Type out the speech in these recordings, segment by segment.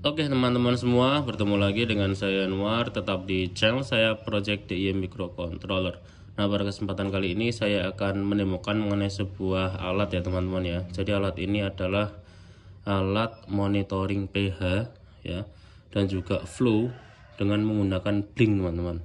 Oke teman-teman semua, bertemu lagi dengan saya Anwar, tetap di channel saya Project DI Microcontroller. Nah pada kesempatan kali ini saya akan menemukan mengenai sebuah alat ya teman-teman ya. Jadi alat ini adalah alat monitoring pH ya dan juga flow dengan menggunakan blink teman-teman.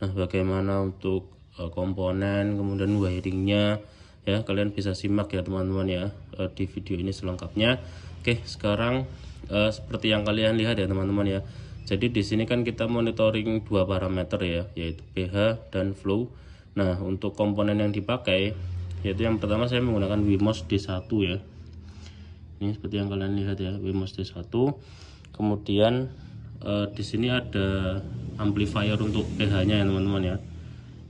Nah bagaimana untuk eh, komponen kemudian wiringnya ya kalian bisa simak ya teman-teman ya eh, di video ini selengkapnya. Oke sekarang uh, seperti yang kalian lihat ya teman-teman ya jadi di sini kan kita monitoring dua parameter ya yaitu pH dan flow nah untuk komponen yang dipakai yaitu yang pertama saya menggunakan Wimos D1 ya ini seperti yang kalian lihat ya Wimos D1 kemudian uh, di sini ada amplifier untuk pH nya ya teman-teman ya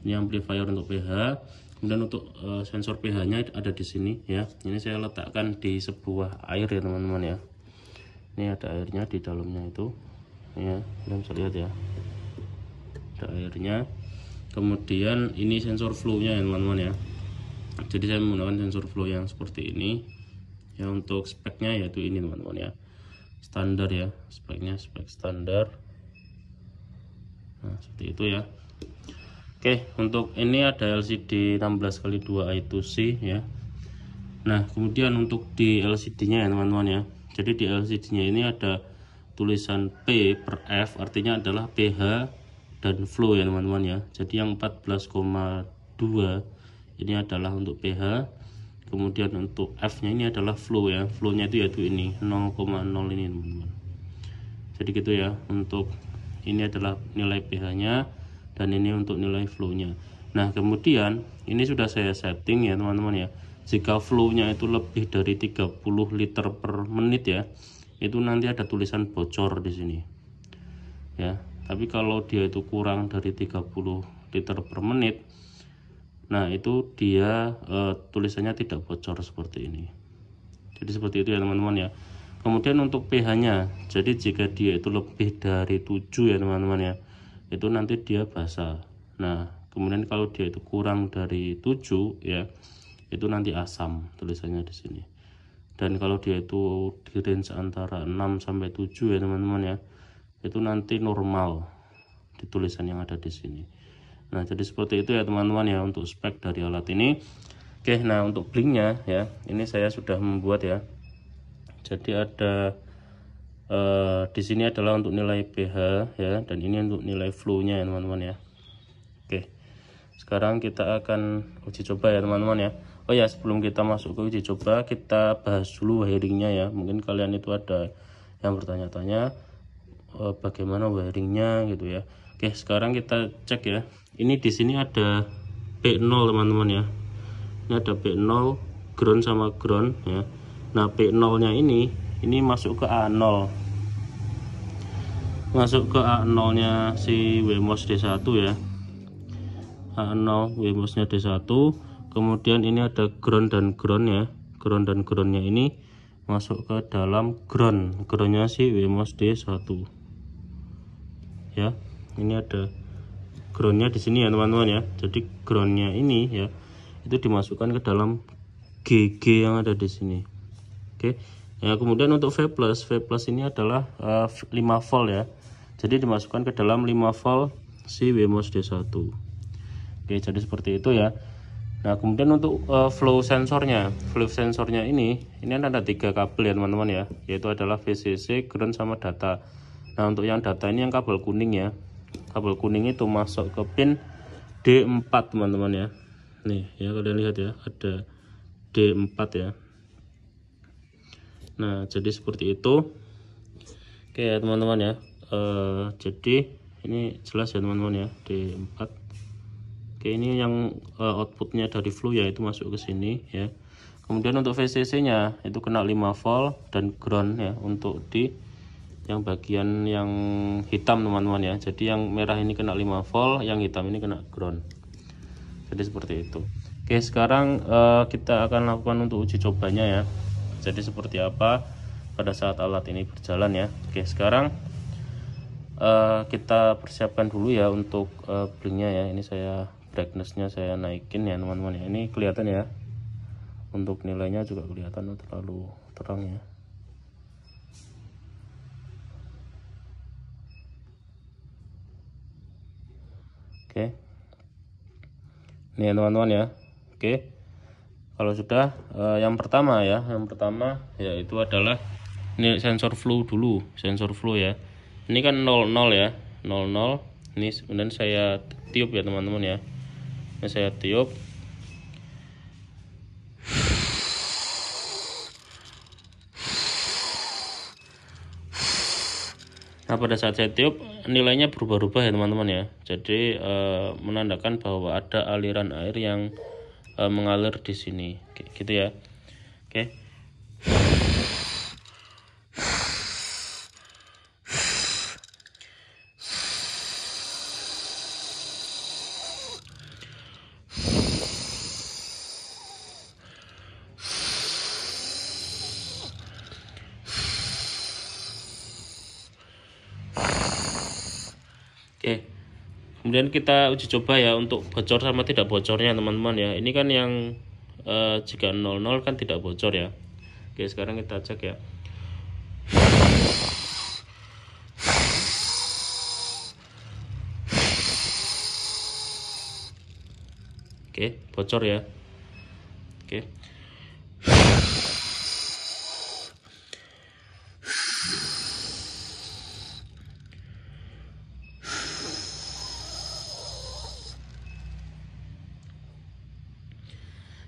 ini amplifier untuk pH kemudian untuk uh, sensor pH nya ada di sini ya ini saya letakkan di sebuah air ya teman-teman ya ini ada airnya di dalamnya itu ya kalian bisa lihat ya ada airnya kemudian ini sensor flow nya yang teman-teman ya jadi saya menggunakan sensor flow yang seperti ini ya untuk speknya yaitu ini teman-teman ya standar ya speknya spek standar nah seperti itu ya Oke untuk ini ada LCD 16 kali 2 I2C ya Nah kemudian untuk di LCD nya ya teman-teman ya jadi di LCD-nya ini ada tulisan P per F artinya adalah pH dan flow ya teman-teman ya jadi yang 14,2 ini adalah untuk pH kemudian untuk F nya ini adalah flow ya flow nya itu yaitu ini 0,0 ini teman-teman jadi gitu ya untuk ini adalah nilai pH nya dan ini untuk nilai flow nya nah kemudian ini sudah saya setting ya teman-teman ya jika flow-nya itu lebih dari 30 liter per menit ya itu nanti ada tulisan bocor di sini ya tapi kalau dia itu kurang dari 30 liter per menit nah itu dia e, tulisannya tidak bocor seperti ini jadi seperti itu ya teman-teman ya kemudian untuk pH nya jadi jika dia itu lebih dari 7 ya teman-teman ya itu nanti dia basah nah kemudian kalau dia itu kurang dari 7 ya itu nanti asam tulisannya di sini dan kalau dia itu di range antara 6 sampai 7 ya teman-teman ya itu nanti normal di tulisan yang ada di sini nah jadi seperti itu ya teman-teman ya untuk spek dari alat ini oke nah untuk blinknya ya ini saya sudah membuat ya jadi ada eh, di sini adalah untuk nilai pH ya dan ini untuk nilai flow-nya ya teman-teman ya oke sekarang kita akan uji coba ya teman-teman ya Oh ya sebelum kita masuk ke uji coba kita bahas dulu wiringnya ya mungkin kalian itu ada yang bertanya-tanya eh, bagaimana wiringnya gitu ya oke sekarang kita cek ya ini di sini ada P0 teman-teman ya ini ada P0 ground sama ground ya nah P0 nya ini ini masuk ke A0 masuk ke A0 nya si WMOS D1 ya A0 WMOS nya D1 kemudian ini ada ground dan ground ya ground dan groundnya ini masuk ke dalam ground groundnya si WMOS D1 ya ini ada groundnya di sini ya teman-teman ya jadi groundnya ini ya itu dimasukkan ke dalam GG yang ada di sini oke ya kemudian untuk V plus V plus ini adalah uh, eh, 5 volt ya jadi dimasukkan ke dalam 5 volt si WMOS D1 oke jadi seperti itu ya Nah kemudian untuk uh, flow sensornya, flow sensornya ini, ini ada tiga kabel ya teman-teman ya, yaitu adalah VCC, ground sama data. Nah untuk yang data ini yang kabel kuning ya, kabel kuning itu masuk ke pin D4 teman-teman ya. Nih ya kalian lihat ya, ada D4 ya. Nah jadi seperti itu. Oke ya teman-teman ya, uh, jadi ini jelas ya teman-teman ya D4 Oke, ini yang uh, outputnya dari flu ya itu masuk ke sini ya. Kemudian untuk VCC-nya itu kena 5 volt dan ground ya untuk di yang bagian yang hitam teman-teman ya. Jadi yang merah ini kena 5 volt, yang hitam ini kena ground. Jadi seperti itu. Oke, sekarang uh, kita akan lakukan untuk uji cobanya ya. Jadi seperti apa pada saat alat ini berjalan ya. Oke, sekarang uh, kita persiapkan dulu ya untuk uh, blinknya ya. Ini saya brightnessnya saya naikin ya teman-teman ya ini kelihatan ya untuk nilainya juga kelihatan oh, terlalu terang ya oke ini ya teman-teman ya oke kalau sudah eh, yang pertama ya yang pertama yaitu adalah ini sensor flow dulu sensor flow ya ini kan 00 ya 00 ini kemudian saya tiup ya teman-teman ya ini ya, saya tiup. Nah pada saat saya tiup nilainya berubah-ubah ya teman-teman ya. Jadi e, menandakan bahwa ada aliran air yang e, mengalir di sini, gitu ya. Oke. kemudian kita uji coba ya untuk bocor sama tidak bocornya teman-teman ya ini kan yang uh, jika 00 kan tidak bocor ya oke sekarang kita cek ya oke bocor ya oke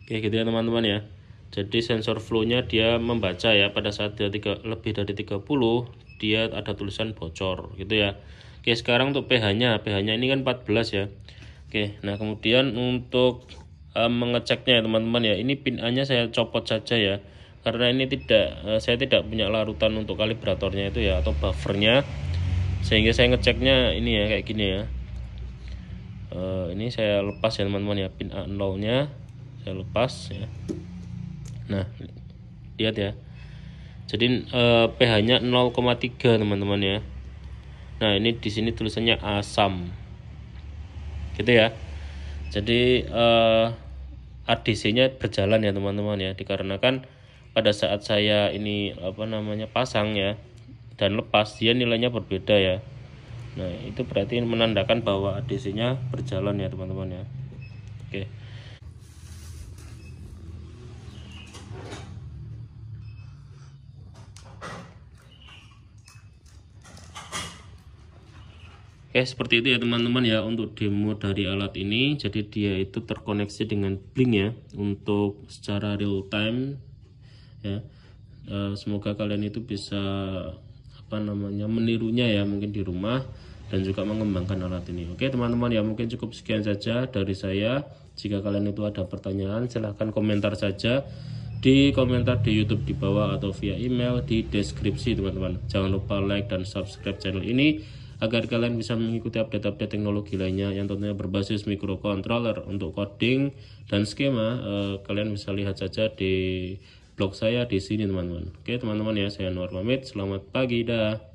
Oke gitu ya teman-teman ya jadi sensor flow-nya dia membaca ya pada saat dia tiga, lebih dari 30 dia ada tulisan bocor gitu ya oke sekarang untuk pH-nya pH-nya ini kan 14 ya oke nah kemudian untuk eh, mengeceknya mengeceknya teman-teman ya ini pin A-nya saya copot saja ya karena ini tidak eh, saya tidak punya larutan untuk kalibratornya itu ya atau buffernya sehingga saya ngeceknya ini ya kayak gini ya Uh, ini saya lepas ya teman-teman ya pin A 0 nya saya lepas ya nah lihat ya jadi eh, pH-nya 0,3 teman-teman ya nah ini di sini tulisannya asam gitu ya jadi eh, ADC-nya berjalan ya teman-teman ya dikarenakan pada saat saya ini apa namanya pasang ya dan lepas dia nilainya berbeda ya Nah, itu berarti menandakan bahwa ADC-nya berjalan ya, teman-teman ya. Oke. Oke, eh, seperti itu ya teman-teman ya untuk demo dari alat ini. Jadi dia itu terkoneksi dengan Blink ya untuk secara real time ya. E, semoga kalian itu bisa apa namanya menirunya ya mungkin di rumah dan juga mengembangkan alat ini. Oke, teman-teman ya mungkin cukup sekian saja dari saya. Jika kalian itu ada pertanyaan silahkan komentar saja di komentar di YouTube di bawah atau via email di deskripsi teman-teman. Jangan lupa like dan subscribe channel ini agar kalian bisa mengikuti update-update teknologi lainnya yang tentunya berbasis microcontroller untuk coding dan skema eh, kalian bisa lihat saja di blog saya di sini teman-teman. Oke teman-teman ya saya Nur pamit selamat pagi dah.